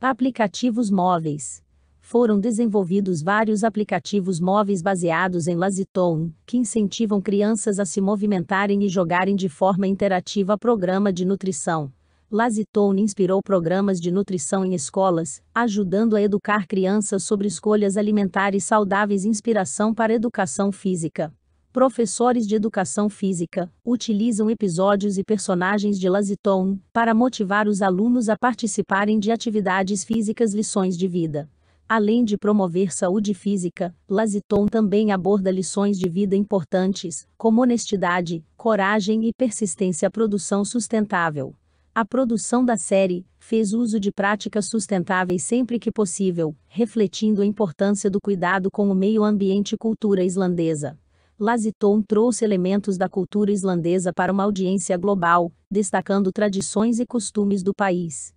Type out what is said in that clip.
Aplicativos móveis. Foram desenvolvidos vários aplicativos móveis baseados em Laziton, que incentivam crianças a se movimentarem e jogarem de forma interativa programa de nutrição. Lazitone inspirou programas de nutrição em escolas, ajudando a educar crianças sobre escolhas alimentares saudáveis e inspiração para educação física. Professores de educação física utilizam episódios e personagens de Laziton para motivar os alunos a participarem de atividades físicas lições de vida. Além de promover saúde física, Laziton também aborda lições de vida importantes, como honestidade, coragem e persistência à produção sustentável. A produção da série fez uso de práticas sustentáveis sempre que possível, refletindo a importância do cuidado com o meio ambiente e cultura islandesa. Laziton trouxe elementos da cultura islandesa para uma audiência global, destacando tradições e costumes do país.